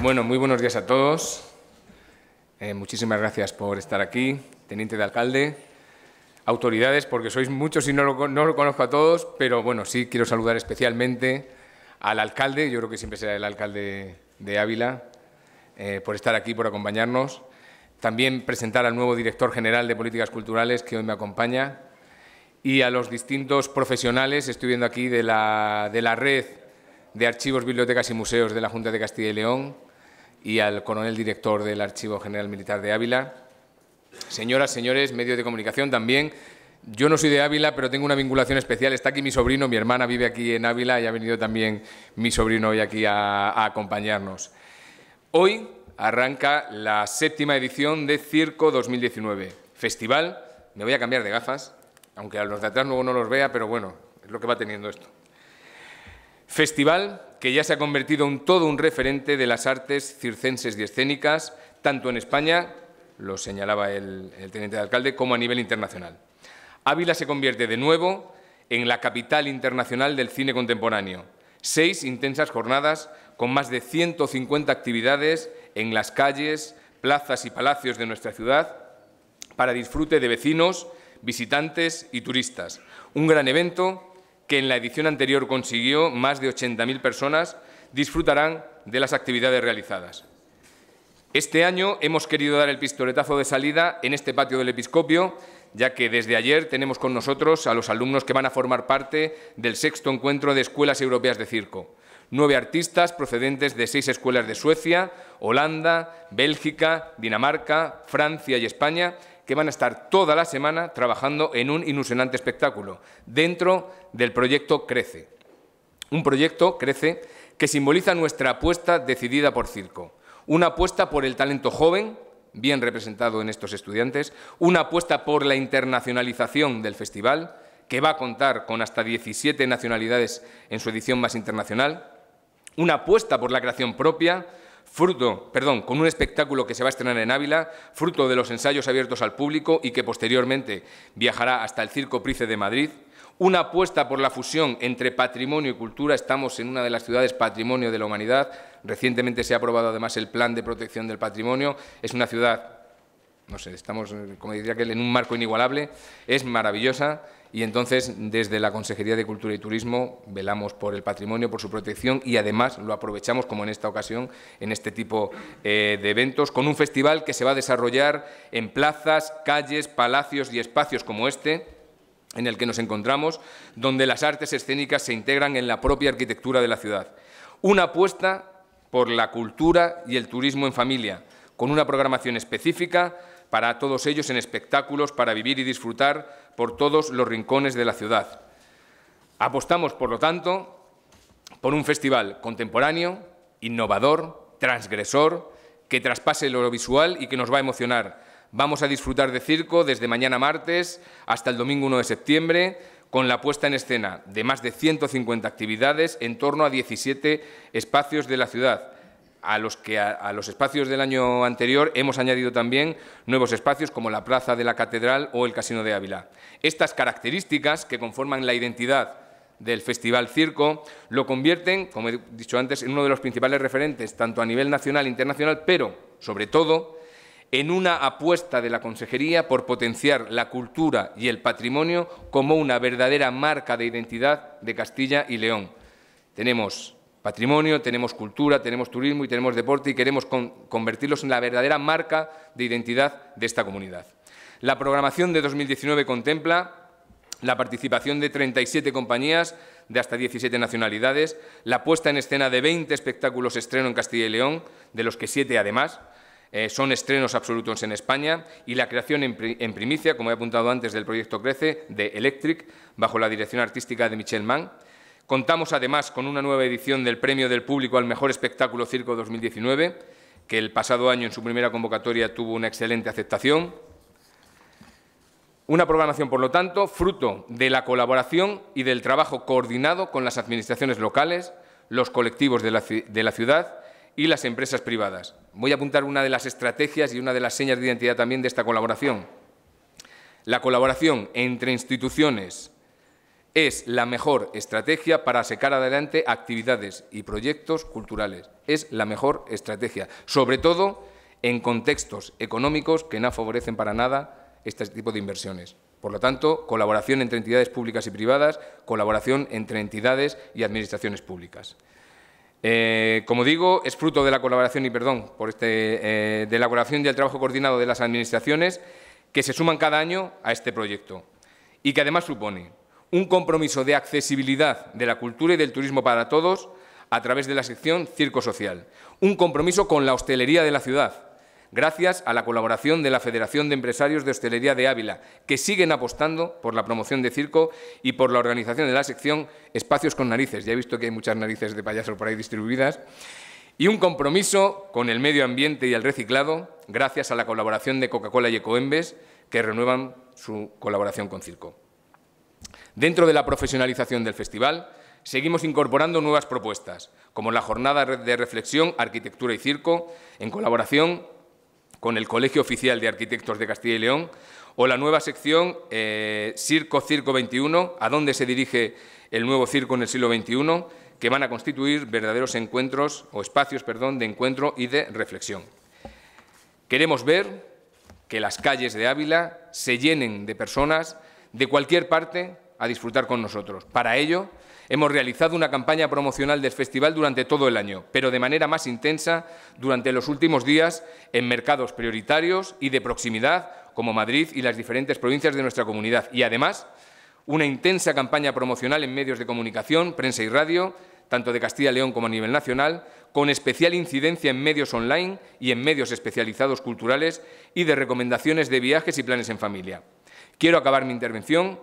Bueno, muy buenos días a todos. Eh, muchísimas gracias por estar aquí, teniente de alcalde, autoridades, porque sois muchos y no lo, conozco a todos, pero bueno, sí quiero saludar especialmente al alcalde, yo creo que siempre será el alcalde de Ávila, eh, por estar aquí, por acompañarnos. También presentar al nuevo director general de Políticas Culturales, que hoy me acompaña, y a los distintos profesionales, estoy viendo aquí, de la, de la red de Archivos, Bibliotecas y Museos de la Junta de Castilla y León, y al coronel director del Archivo General Militar de Ávila. Señoras, señores, medios de comunicación también. Yo no soy de Ávila, pero tengo una vinculación especial. Está aquí mi sobrino, mi hermana vive aquí en Ávila y ha venido también mi sobrino hoy aquí a, acompañarnos. Hoy arranca la séptima edición de Circo 2019. Festival, me voy a cambiar de gafas, aunque a los de atrás luego no los vea, pero bueno, es lo que va teniendo esto. Festival que ya se ha convertido en todo un referente de las artes circenses y escénicas, tanto en España, lo señalaba el, teniente de alcalde, como a nivel internacional. Ávila se convierte de nuevo en la capital internacional del cine contemporáneo. Seis intensas jornadas con más de 150 actividades en las calles, plazas y palacios de nuestra ciudad para disfrute de vecinos, visitantes y turistas. Un gran evento que en la edición anterior consiguió más de 80.000 personas, disfrutarán de las actividades realizadas. Este año hemos querido dar el pistoletazo de salida en este patio del Episcopio, ya que desde ayer tenemos con nosotros a los alumnos que van a formar parte del sexto encuentro de Escuelas Europeas de Circo. Nueve artistas procedentes de seis escuelas de Suecia, Holanda, Bélgica, Dinamarca, Francia y España que van a estar toda la semana trabajando en un ilusionante espectáculo dentro del proyecto Crece. Un proyecto, Crece, que simboliza nuestra apuesta decidida por Circo. Una apuesta por el talento joven, bien representado en estos estudiantes, una apuesta por la internacionalización del festival, que va a contar con hasta 17 nacionalidades en su edición más internacional, una apuesta por la creación propia, fruto, perdón, con un espectáculo que se va a estrenar en Ávila, fruto de los ensayos abiertos al público y que posteriormente viajará hasta el Circo Price de Madrid, una apuesta por la fusión entre patrimonio y cultura. Estamos en una de las ciudades patrimonio de la humanidad. Recientemente se ha aprobado además el plan de protección del patrimonio. Es una ciudad, no sé, estamos, eh, como diría aquel, en un marco inigualable. Es maravillosa y entonces desde la Consejería de Cultura y Turismo velamos por el patrimonio, por su protección y además lo aprovechamos como en esta ocasión en este tipo eh, de eventos con un festival que se va a desarrollar en plazas, calles, palacios y espacios como este en el que nos encontramos, donde las artes escénicas se integran en la propia arquitectura de la ciudad. Una apuesta por la cultura y el turismo en familia, con una programación específica para todos ellos en espectáculos, para vivir y disfrutar por todos los rincones de la ciudad. Apostamos, por lo tanto, por un festival contemporáneo, innovador, transgresor, que traspase lo visual y que nos va a emocionar. Vamos a disfrutar de circo desde mañana martes hasta el domingo 1 de septiembre, con la puesta en escena de más de 150 actividades en torno a 17 espacios de la ciudad a los, que a, los espacios del año anterior hemos añadido también nuevos espacios como la Plaza de la Catedral o el Casino de Ávila. Estas características que conforman la identidad del Festival Circo lo convierten, como he dicho antes, en uno de los principales referentes, tanto a nivel nacional e internacional, pero, sobre todo, en una apuesta de la Consejería por potenciar la cultura y el patrimonio como una verdadera marca de identidad de Castilla y León. Tenemos patrimonio, tenemos cultura, tenemos turismo y tenemos deporte y queremos convertirlos en la verdadera marca de identidad de esta comunidad. La programación de 2019 contempla la participación de 37 compañías de hasta 17 nacionalidades, la puesta en escena de 20 espectáculos estreno en Castilla y León, de los que siete además eh, son estrenos absolutos en España, y la creación en, en primicia, como he apuntado antes, del proyecto Crece, de Electric, bajo la dirección artística de Michel Mann, Contamos además con una nueva edición del Premio del Público al Mejor Espectáculo Circo 2019, que el pasado año en su primera convocatoria tuvo una excelente aceptación. Una programación, por lo tanto, fruto de la colaboración y del trabajo coordinado con las administraciones locales, los colectivos de la, de la ciudad y las empresas privadas. Voy a apuntar una de las estrategias y una de las señas de identidad también de esta colaboración. La colaboración entre instituciones, es la mejor estrategia para sacar adelante actividades y proyectos culturales. Es la mejor estrategia, sobre todo en contextos económicos que no favorecen para nada este tipo de inversiones. Por lo tanto, colaboración entre entidades públicas y privadas, colaboración entre entidades y administraciones públicas. Eh, como digo, es fruto de la colaboración y perdón por este, eh, de la colaboración y el trabajo coordinado de las administraciones que se suman cada año a este proyecto y que además supone un compromiso de accesibilidad de la cultura y del turismo para todos a través de la sección Circo Social, un compromiso con la hostelería de la ciudad, gracias a la colaboración de la Federación de Empresarios de Hostelería de Ávila, que siguen apostando por la promoción de circo y por la organización de la sección Espacios con Narices. Ya he visto que hay muchas narices de payaso por ahí distribuidas. Y un compromiso con el medio ambiente y el reciclado, gracias a la colaboración de Coca-Cola y Ecoembes, que renuevan su colaboración con Circo. Dentro de la profesionalización del festival, seguimos incorporando nuevas propuestas, como la jornada de reflexión Arquitectura y Circo, en colaboración con el Colegio Oficial de Arquitectos de Castilla y León, o la nueva sección eh, Circo Circo XXI, a donde se dirige el nuevo circo en el siglo XXI, que van a constituir verdaderos encuentros o espacios de encuentro y de reflexión. Queremos ver que las calles de Ávila se llenen de personas de cualquier parte a disfrutar con nosotros. Para ello, hemos realizado una campaña promocional del festival durante todo el año, pero de manera más intensa durante los últimos días en mercados prioritarios y de proximidad, como Madrid y las diferentes provincias de nuestra comunidad. Y además, una intensa campaña promocional en medios de comunicación, prensa y radio, tanto de Castilla y León como a nivel nacional, con especial incidencia en medios online y en medios especializados culturales y de recomendaciones de viajes y planes en familia. Quiero acabar mi intervención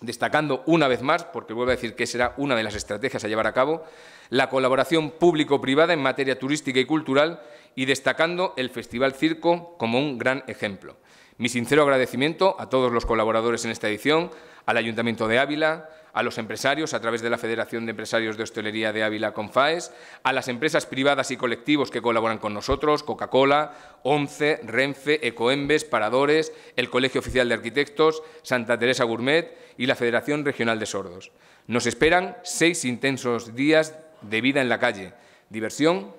destacando una vez más, porque vuelvo a decir que será una de las estrategias a llevar a cabo, la colaboración público-privada en materia turística y cultural y destacando el Festival Circo como un gran ejemplo. Mi sincero agradecimiento a todos los colaboradores en esta edición, al Ayuntamiento de Ávila, a los empresarios a través de la Federación de Empresarios de Hostelería de Ávila Confaes, a las empresas privadas y colectivos que colaboran con nosotros, Coca-Cola, ONCE, Renfe, Ecoembes, Paradores, el Colegio Oficial de Arquitectos, Santa Teresa Gourmet y la Federación Regional de Sordos. Nos esperan seis intensos días de vida en la calle, diversión,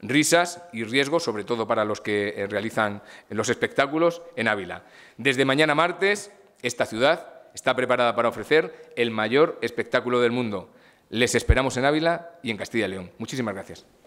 risas y riesgos, sobre todo para los que eh, realizan los espectáculos en Ávila. Desde mañana martes, esta ciudad está preparada para ofrecer el mayor espectáculo del mundo. Les esperamos en Ávila y en Castilla y León. Muchísimas gracias.